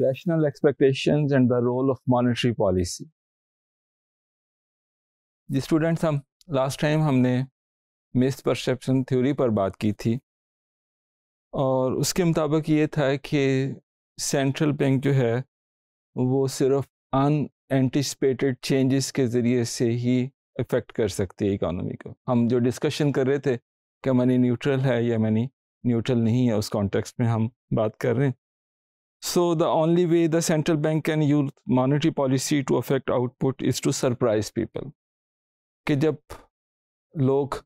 rational expectations and the role of monetary policy. जी students हम last time हमने misperception theory पर बात की थी और उसके मुताबिक ये था कि सेंट्रल बैंक जो है वो सिर्फ अन एंटिसपेटेड चेंजेस के ज़रिए से ही इफ़ेक्ट कर सकती है इकानमी को हम जो डिस्कशन कर रहे थे कि मनी न्यूट्रल है या मनी न्यूट्रल नहीं है उस कॉन्टेक्स्ट में हम बात कर रहे हैं So the only way the central bank can use monetary policy to affect output is to surprise people. कि जब लोग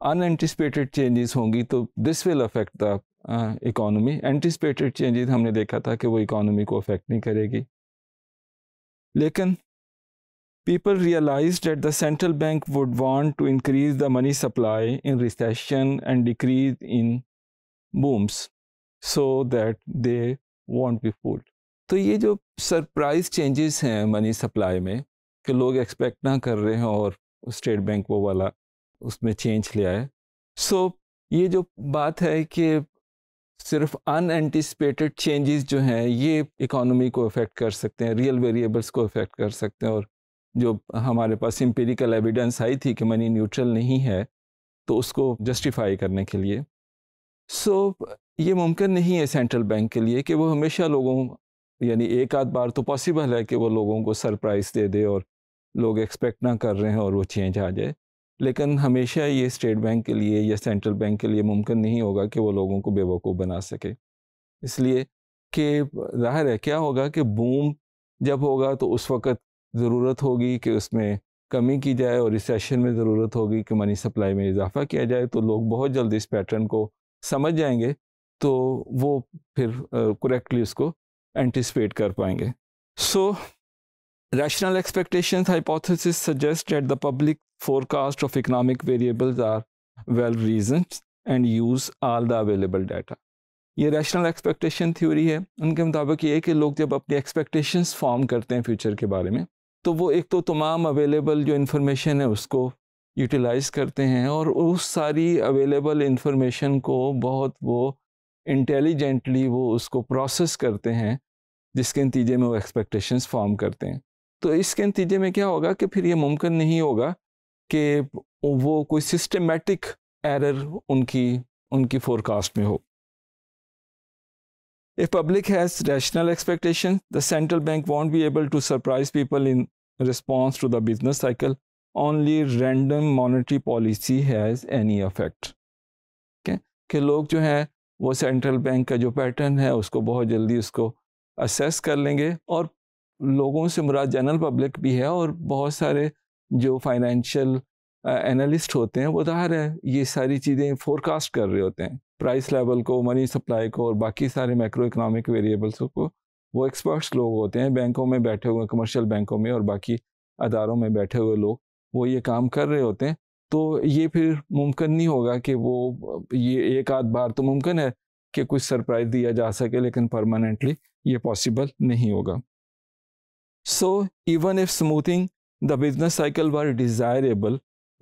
changes चेंजेस होंगी तो will affect the the economy anticipated changes हमने देखा था कि वो इकोनॉमी को अफेक्ट नहीं करेगी लेकिन people realized that the central bank would want to increase the money supply in recession and decrease in booms so that they won't be fooled तो ये जो सरप्राइज चेंजेस हैं मनी सप्लाई में कि लोग एक्सपेक्ट ना कर रहे हैं और स्टेट बैंक वो वाला उसमें चेंज ले आए सो so, ये जो बात है कि सिर्फ अनएंटिसपेटेड चेंजेस जो हैं ये इकोनॉमी को अफेक्ट कर सकते हैं रियल वेरिएबल्स को अफेक्ट कर सकते हैं और जो हमारे पास इम्पेरिकल एविडेंस आई थी कि मनी न्यूट्रल नहीं है तो उसको जस्टिफाई करने के लिए सो so, ये मुमकिन नहीं है सेंट्रल बैंक के लिए कि वो हमेशा लोगों यानी एक आध बार तो पॉसिबल है कि वो लोगों को सरप्राइज़ दे दे और लोग एक्सपेक्ट ना कर रहे हैं और वो चेंज आ जाए लेकिन हमेशा ये स्टेट बैंक के लिए या सेंट्रल बैंक के लिए मुमकिन नहीं होगा कि वो लोगों को बेवकूफ़ बना सके इसलिए कि जाहिर है क्या होगा कि बूम जब होगा तो उस वक़्त ज़रूरत होगी कि उसमें कमी की जाए और रिसेशन में ज़रूरत होगी कि मनी सप्लाई में इजाफा किया जाए तो लोग बहुत जल्दी इस पैटर्न को समझ जाएंगे तो वो फिर करेक्टली उसको एंटिसपेट कर पाएंगे so rational expectation hypothesis suggest that the public forecast of economic variables are well reason and use all the available data ये रैशनल एक्सपेक्टेशन थ्योरी है उनके मुताबिक ये कि लोग जब अपनी एक्सपेक्टेशंस फॉर्म करते हैं फ्यूचर के बारे में तो वो एक तो तमाम अवेलेबल जो इन्फॉर्मेशन है उसको यूटिलाइज करते हैं और उस सारी अवेलेबल इन्फॉर्मेशन को बहुत वो इंटेलिजेंटली वो उसको प्रोसेस करते हैं जिसके नतीजे में वो एक्सपेक्टेशन फॉर्म करते हैं तो इसके नतीजे में क्या होगा कि फिर ये मुमकिन नहीं होगा कि वो कोई सिस्टमेटिक एरर उनकी उनकी फोरकास्ट में हो if public has rational expectation the central bank won't be able to surprise people in response to the business cycle only random monetary policy has any affect ठीक है कि लोग जो हैं वो सेंट्रल बैंक का जो पैटर्न है उसको बहुत जल्दी उसको असेस कर लेंगे और लोगों से मुराद जनरल पब्लिक भी है और बहुत सारे जो फाइनेंशियल एनालिस्ट होते हैं वो जाहिर है ये सारी चीज़ें फोरकास्ट कर रहे होते हैं प्राइस लेवल को मनी सप्लाई को और बाकी सारे मैक्रो इकनॉमिक वेरिएबल्स को वो एक्सपर्ट्स लोग होते हैं बैंकों में बैठे हुए कमर्शियल बैंकों में और बाकी अदारों में बैठे हुए लोग वो ये काम कर रहे होते हैं तो ये फिर मुमकिन नहीं होगा कि वो ये एक आध बार तो मुमकिन है कि कुछ सरप्राइज दिया जा सके लेकिन परमानेंटली ये पॉसिबल नहीं होगा so even if smoothing the business cycle were desirable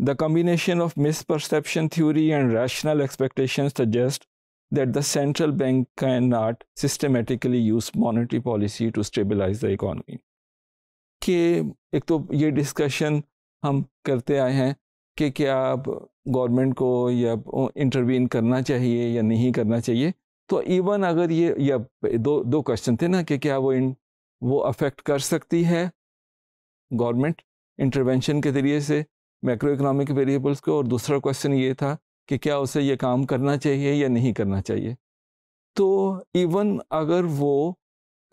the combination of misperception theory and rational expectation suggest that the central bank can not systematically use monetary policy to stabilise the economy के एक तो ये discussion हम करते आए हैं कि क्या आप गवर्नमेंट को या इंटरवीन करना चाहिए या नहीं करना चाहिए तो इवन अगर ये या दो दो क्वेश्चन थे ना कि क्या वो इन वो अफेक्ट कर सकती है गवर्नमेंट इंटरवेंशन के ज़रिए से मैक्रो इकोनॉमिक वेरिएबल्स को और दूसरा क्वेश्चन ये था कि क्या उसे ये काम करना चाहिए या नहीं करना चाहिए तो इवन अगर वो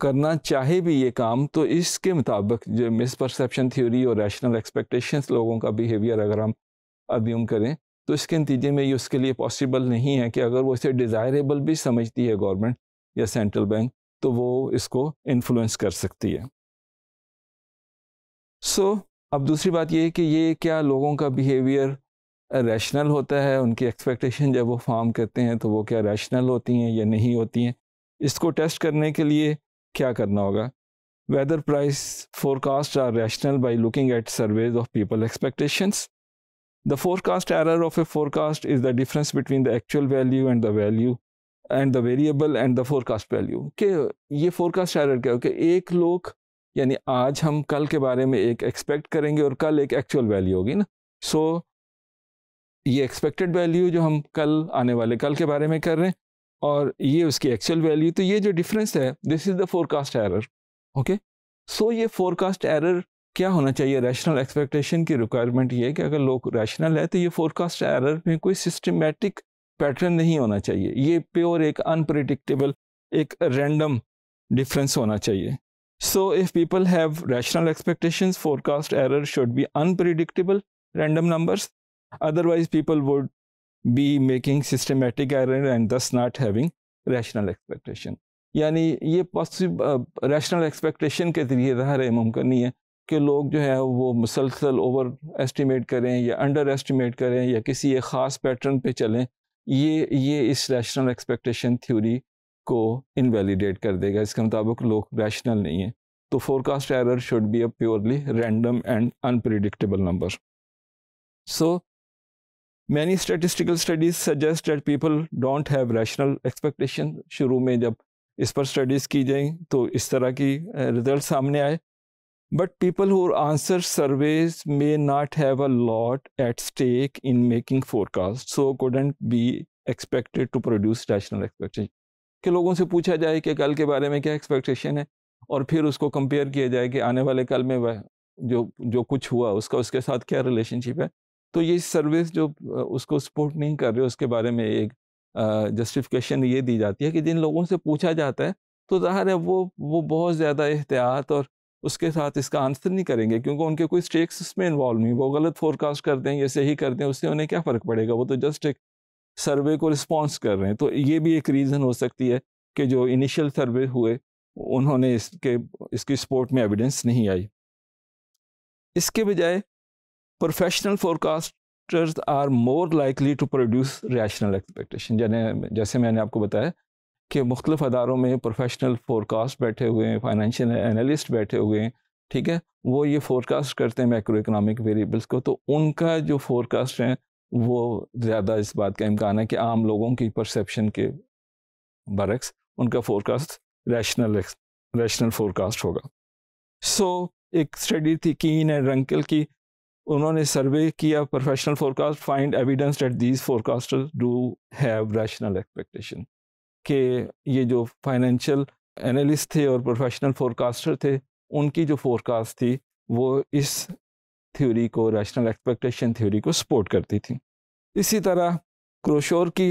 करना चाहे भी ये काम तो इसके मुताबिक जो मिसपरसेप्शन थ्योरी और रैशनल एक्सपेक्टेशंस लोगों का बिहेवियर अगर हम अज्यूम करें तो इसके नतीजे में ये उसके लिए पॉसिबल नहीं है कि अगर वो इसे डिज़ायरेबल भी समझती है गवर्नमेंट या सेंट्रल बैंक तो वो इसको इन्फ्लुएंस कर सकती है सो so, अब दूसरी बात ये है कि ये क्या लोगों का बिहेवियर रैशनल होता है उनकी एक्सपेक्टेशन जब वो फॉर्म करते हैं तो वो क्या रैशनल होती हैं या नहीं होती हैं इसको टेस्ट करने के लिए क्या करना होगा whether price forecast are rational by looking at surveys of people expectations The forecast error of a forecast is the difference between the actual value and the value and the variable and the forecast value के ये forecast error क्या हो कि एक लोग यानी आज हम कल के बारे में एक एक्सपेक्ट करेंगे और कल एक एक्चुअल वैल्यू होगी ना सो ये एक्सपेक्टेड वैल्यू जो हम कल आने वाले कल के बारे में कर रहे हैं और ये उसकी एक्चुअल वैल्यू तो ये जो डिफरेंस है this is the forecast error okay so ये फोरकास्ट एरर क्या होना चाहिए रैशनल एक्सपेक्टेशन की रिक्वायरमेंट ये है कि अगर लोग रैशनल है तो ये फोरकास्ट एरर में कोई सिस्टमेटिक पैटर्न नहीं होना चाहिए ये प्योर एक अनप्रिडिक्टेबल एक रैंडम डिफरेंस होना चाहिए so if people have rational expectations forecast error should be unpredictable random numbers otherwise people would be making systematic error and thus not having rational expectation यानी ये पॉसिबल रैशनल एक्सपेक्टेशन के जरिए रह मुमकिन नहीं है कि लोग जो है वो मुसलसल ओवर एस्टिमेट करें या अंडर एस्टिमेट करें या किसी एक ख़ास पैटर्न पे चलें ये ये इस रैशनल एक्सपेक्टेशन थ्योरी को इनवेलीडेट कर देगा इसके मुताबिक लोग रैशनल नहीं हैं तो forecast error should be a purely random and unpredictable number so many statistical studies suggest that people don't have rational expectation शुरू में जब इस पर स्टडीज़ की जाएं तो इस तरह की रिज़ल्ट सामने आए but people who answer surveys may not have a lot at stake in making forecasts, so couldn't be expected to produce rational expectation. कि लोगों से पूछा जाए कि कल के बारे में क्या एक्सपेक्टेशन है और फिर उसको कंपेयर किया जाए कि आने वाले कल में वह जो जो कुछ हुआ उसका उसके साथ क्या रिलेशनशिप है तो ये सर्विस जो उसको सपोर्ट नहीं कर रहे उसके बारे में एक जस्टिफिकेशन ये दी जाती है कि जिन लोगों से पूछा जाता है तो ज़ाहिर है वो वो बहुत ज़्यादा एहतियात और उसके साथ इसका आंसर नहीं करेंगे क्योंकि उनके कोई स्टेक्स उसमें इन्वॉल्व नहीं वो गलत फोरकास्ट कर दें या सही कर दें उससे उन्हें क्या फ़र्क पड़ेगा वो तो जस्ट एक सर्वे को रिस्पॉन्स कर रहे हैं तो ये भी एक रीज़न हो सकती है कि जो इनिशियल सर्वे हुए उन्होंने इसके इसकी सपोर्ट में एविडेंस नहीं आई इसके बजाय professional forecasters are more likely to produce rational expectation जैसे मैंने आपको बताया कि मुख्तलिफ अदारों में प्रोफेशनल फोरकास्ट बैठे हुए हैं फाइनेंशियल एनालिस्ट बैठे हुए हैं ठीक है वो ये फोरकास्ट करते हैं मैक्रो इकनॉमिक वेरिएबल्स को तो उनका जो फोरकास्ट हैं वो ज़्यादा इस बात का इम्कान है कि आम लोगों की परसेप्शन के बरक्स उनका फोरकास्ट रैशनल रैशनल फोरकास्ट होगा सो so, एक स्टडी थी कीन एंड रंकल की उन्होंने सर्वे किया professional forecast find evidence that these forecasters do have rational expectation कि ये जो फाइनेंशियल एनालिस्ट थे और प्रोफेशनल फोरकास्टर थे उनकी जो फोरकास्ट थी वो इस थ्योरी को रैशनल एक्सपेक्टेशन थ्योरी को सपोर्ट करती थी इसी तरह क्रोशोर की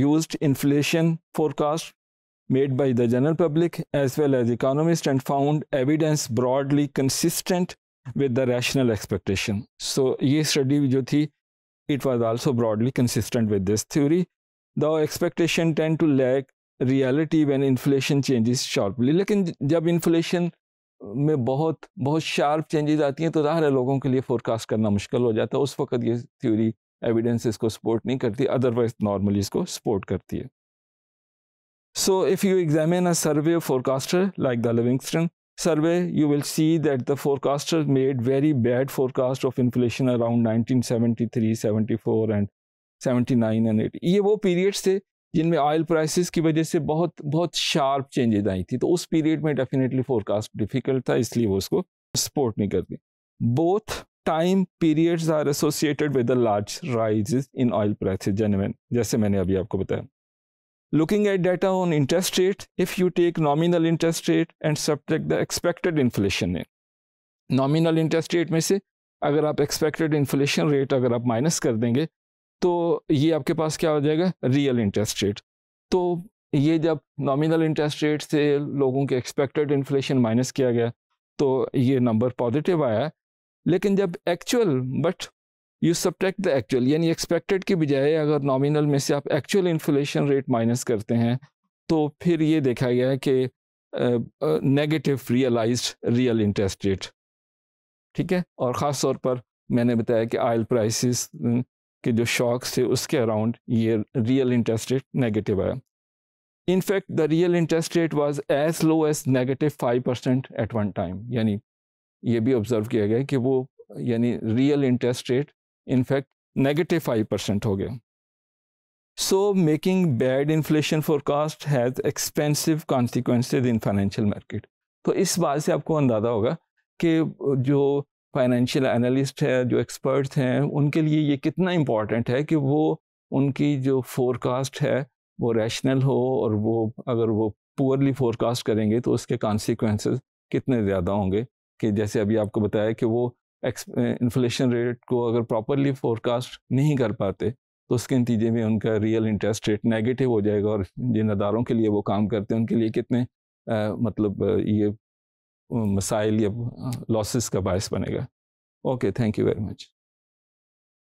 used inflation forecast made by the general public as well as economist and found evidence broadly consistent with the rational expectation so ये स्टडी जो थी it was also broadly consistent with this theory the expectation tend to lag reality when inflation changes sharply लेकिन जब inflation में बहुत बहुत sharp changes आती हैं तो ज़ाहिर है लोगों के लिए फोरकास्ट करना मुश्किल हो जाता है उस वक्त ये थ्योरी एविडेंस इसको सपोर्ट नहीं करती अदरवाइज नॉर्मली इसको सपोर्ट करती है so if you examine a survey forecaster like the Livingston survey you will see that the forecaster made very bad forecast of inflation around nineteen seventy three seventy four and seventy nine and eight ये वो periods थे जिनमें oil prices की वजह से बहुत बहुत sharp changes आई थी तो उस पीरियड में डेफिनेटली फोरकास्ट डिफिकल्ट था इसलिए वो उसको सपोर्ट नहीं करती both time periods are associated with the large rise in oil price जेनवन जैसे मैंने अभी आपको बताया looking at data on interest rate if you take nominal interest rate and take the expected inflation in, nominal interest rate में से अगर आप एक्सपेक्टेड इन्फ्लेशन रेट अगर आप माइनस कर देंगे तो ये आपके पास क्या हो जाएगा रियल इंटरेस्ट रेट तो ये जब नॉमिनल इंटरेस्ट रेट से लोगों के एक्सपेक्टेड इन्फ्लेशन माइनस किया गया तो ये नंबर पॉजिटिव आया लेकिन जब actual but you subtract the actual यानी एक्सपेक्टेड के बजाय अगर नॉमिनल में से आप एक्चुअल इन्फ्लेशन रेट माइनस करते हैं तो फिर ये देखा गया कि negative realise real interest rate ठीक है और ख़ास तौर पर मैंने बताया कि आयल प्राइसेस कि जो शॉक्स थे उसके अराउंड ये रियल इंटरेस्ट रेट नेगेटिव आया in fact the real interest rate was as low as negative five percent at one time यानी ये भी ऑब्जर्व किया गया कि वो यानी real interest rate in fact negative five percent हो गया so making bad inflation forecast has expensive consequences in financial market तो इस बात से आपको अंदाजा होगा कि जो फाइनेंशियल एनालिस्ट है जो एक्सपर्ट्स हैं उनके लिए ये कितना इम्पॉर्टेंट है कि वो उनकी जो फोरकास्ट है वो रैशनल हो और वो अगर वो पुअरली फोरकास्ट करेंगे तो उसके कॉन्सिक्वेंस कितने ज़्यादा होंगे कि जैसे अभी आपको बताया कि वो इन्फ्लेशन रेट को अगर प्रॉपरली फोरकास्ट नहीं कर पाते तो उसके नतीजे में उनका रियल इंटरेस्ट रेट नेगेटिव हो जाएगा और जिन अदारों के लिए वो काम करते हैं उनके लिए कितने आ, मतलब ये मसाइल या लॉसेस का बायस बनेगा okay thank you very much